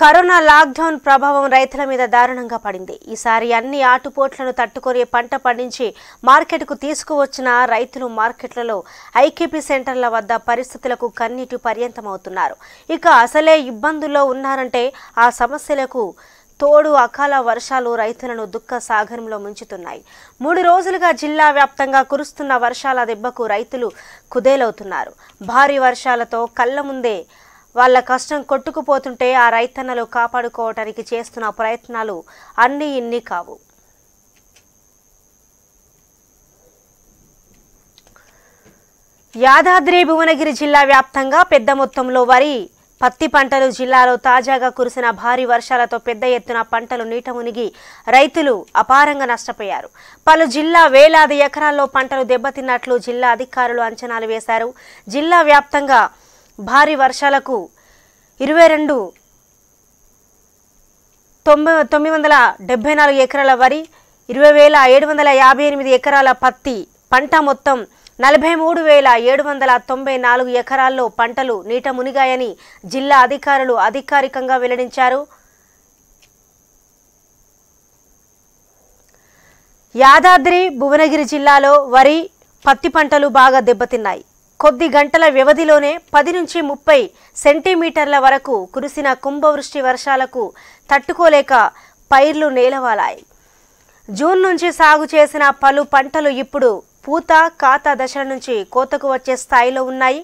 corona lockdown ప్రభావం రైతుల మీద దారుణంగా పడింది ఈసారి అన్ని ఆటుపోట్లను తట్టుకొని పంట పండించి మార్కెట్కు తీసుకువచ్చిన రైతులు మార్కెట్లలో ఐకేపీ సెంటర్ల వద్ద పరిస్థితులకు కన్నీటి పర్యంతమవుతున్నారు ఇక అసలే ఇబ్బందుల్లో ఉన్నారంటే ఆ సమస్యలకు తోడు అకాల వర్షాలు రైతులను దుఃఖ సాగరంలో ముంచుతున్నాయి మూడు రోజులుగా జిల్లా వ్యాప్తంగా కురుస్తున్న వర్షాల దెబ్బకు రైతులు కుదేలవుతున్నారు భారీ వర్షాలతో కళ్ళ ముందే వాళ్ళ కష్టం కొట్టుకుపోతుంటే ఆ రైతన్నలు కాపాడుకోవటానికి చేస్తున్న ప్రయత్నాలు అన్నీ ఇన్ని కావు యాదాద్రి భువనగిరి జిల్లా వ్యాప్తంగా పెద్ద మొత్తంలో వరి పత్తి పంటలు జిల్లాలో తాజాగా కురిసిన భారీ వర్షాలతో పెద్ద ఎత్తున పంటలు నీట మునిగి రైతులు అపారంగా నష్టపోయారు పలు జిల్లా వేలాది ఎకరాల్లో పంటలు దెబ్బతిన్నట్లు జిల్లా అధికారులు అంచనాలు వేశారు జిల్లా వ్యాప్తంగా భారీ వర్షాలకు ఇరవై రెండు తొంభై తొమ్మిది వందల డెబ్బై నాలుగు ఎకరాల వరి ఇరవై వేల ఏడు వందల యాభై ఎనిమిది ఎకరాల పత్తి పంట మొత్తం నలభై మూడు వేల ఏడు వందల తొంభై నాలుగు ఎకరాల్లో పంటలు నీట మునిగాయని జిల్లా అధికారులు అధికారికంగా వెల్లడించారు యాదాద్రి భువనగిరి జిల్లాలో వరి పత్తి పంటలు బాగా దెబ్బతిన్నాయి కొద్ది గంటల వ్యవధిలోనే పది నుంచి ముప్పై సెంటీమీటర్ల వరకు కురిసిన కుంభవృష్టి వర్షాలకు తట్టుకోలేక పైర్లు నేలవాలాయి జూన్ నుంచి సాగు చేసిన పలు పంటలు ఇప్పుడు పూత కాత దశల నుంచి కోతకు వచ్చే స్థాయిలో ఉన్నాయి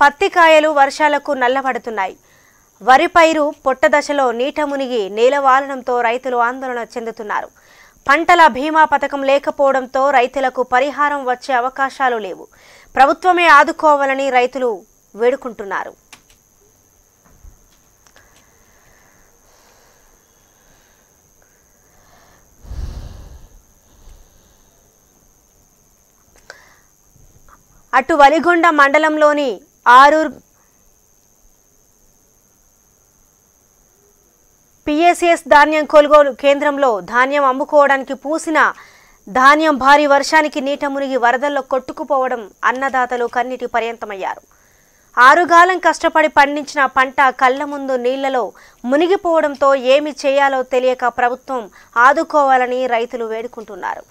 పత్తికాయలు వర్షాలకు నల్లబడుతున్నాయి వరి పైరు పొట్ట దశలో నీట మునిగి నేలవాలడంతో రైతులు ఆందోళన చెందుతున్నారు పంటల బీమా పథకం లేకపోవడంతో రైతులకు పరిహారం వచ్చే అవకాశాలు లేవు ప్రభుత్వమే ఆదుకోవాలని రైతులు వేడుకుంటున్నారు అటు వలిగొండ మండలంలోని ఆరూర్ పిఎస్ఎస్ ధాన్యం కొనుగోలు కేంద్రంలో ధాన్యం అమ్ముకోవడానికి పూసిన ధాన్యం భారీ వర్షానికి నీట మునిగి వరదల్లో కొట్టుకుపోవడం అన్నదాతలు కన్నిటి పర్యంతమయ్యారు ఆరుగాలం కష్టపడి పండించిన పంట కళ్ళ ముందు నీళ్లలో మునిగిపోవడంతో ఏమి చేయాలో తెలియక ప్రభుత్వం ఆదుకోవాలని రైతులు వేడుకుంటున్నారు